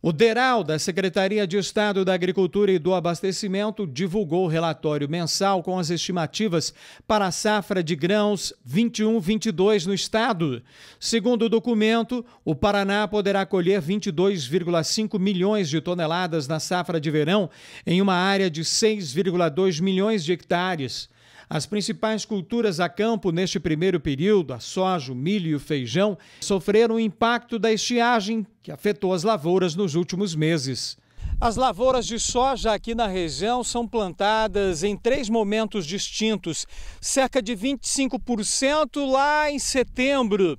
O DERAL, da Secretaria de Estado da Agricultura e do Abastecimento, divulgou o relatório mensal com as estimativas para a safra de grãos 21-22 no estado. Segundo o documento, o Paraná poderá colher 22,5 milhões de toneladas na safra de verão, em uma área de 6,2 milhões de hectares. As principais culturas a campo neste primeiro período, a soja, o milho e o feijão, sofreram o impacto da estiagem que afetou as lavouras nos últimos meses. As lavouras de soja aqui na região são plantadas em três momentos distintos. Cerca de 25% lá em setembro,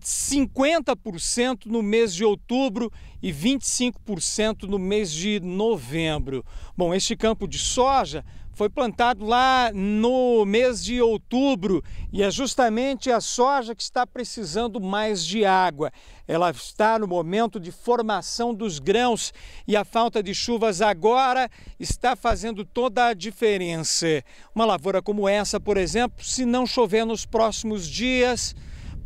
50% no mês de outubro e 25% no mês de novembro. Bom, este campo de soja foi plantado lá no mês de outubro e é justamente a soja que está precisando mais de água. Ela está no momento de formação dos grãos e a falta de chuvas agora está fazendo toda a diferença. Uma lavoura como essa, por exemplo, se não chover nos próximos dias,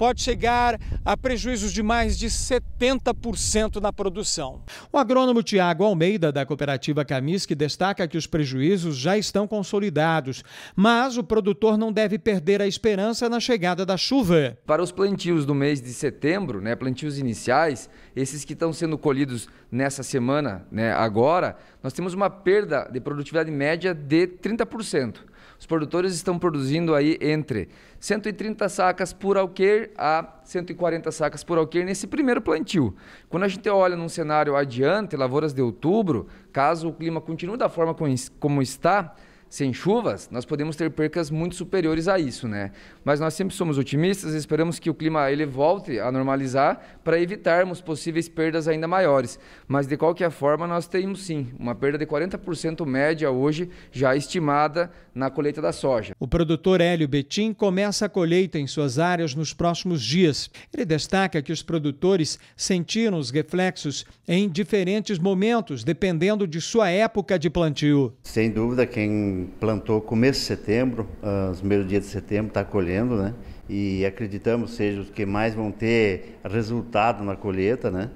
pode chegar a prejuízos de mais de 70% na produção. O agrônomo Tiago Almeida, da cooperativa Camisque, destaca que os prejuízos já estão consolidados, mas o produtor não deve perder a esperança na chegada da chuva. Para os plantios do mês de setembro, né, plantios iniciais, esses que estão sendo colhidos nessa semana, né, agora, nós temos uma perda de produtividade média de 30%. Os produtores estão produzindo aí entre 130 sacas por alqueire a 140 sacas por alqueire nesse primeiro plantio. Quando a gente olha num cenário adiante, lavouras de outubro, caso o clima continue da forma como está, sem chuvas, nós podemos ter percas muito superiores a isso, né? Mas nós sempre somos otimistas e esperamos que o clima ele volte a normalizar para evitarmos possíveis perdas ainda maiores. Mas de qualquer forma, nós temos sim uma perda de 40% média hoje já estimada na colheita da soja. O produtor Hélio Betim começa a colheita em suas áreas nos próximos dias. Ele destaca que os produtores sentiram os reflexos em diferentes momentos, dependendo de sua época de plantio. Sem dúvida, quem plantou começo de setembro, ah, os primeiros dias de setembro, está colhendo, né? E acreditamos seja os que mais vão ter resultado na colheita, né?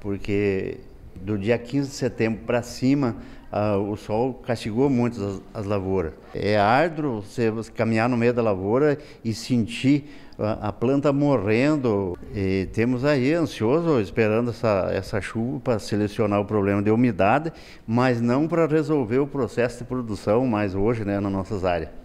Porque do dia 15 de setembro para cima ah, o sol castigou muito as, as, lavouras. É árduo você caminhar no meio da lavoura e sentir a, a planta morrendo. E temos aí ansioso esperando essa, essa chuva para selecionar o problema de umidade, mas não para resolver o processo de produção mais hoje né, nas nossas áreas.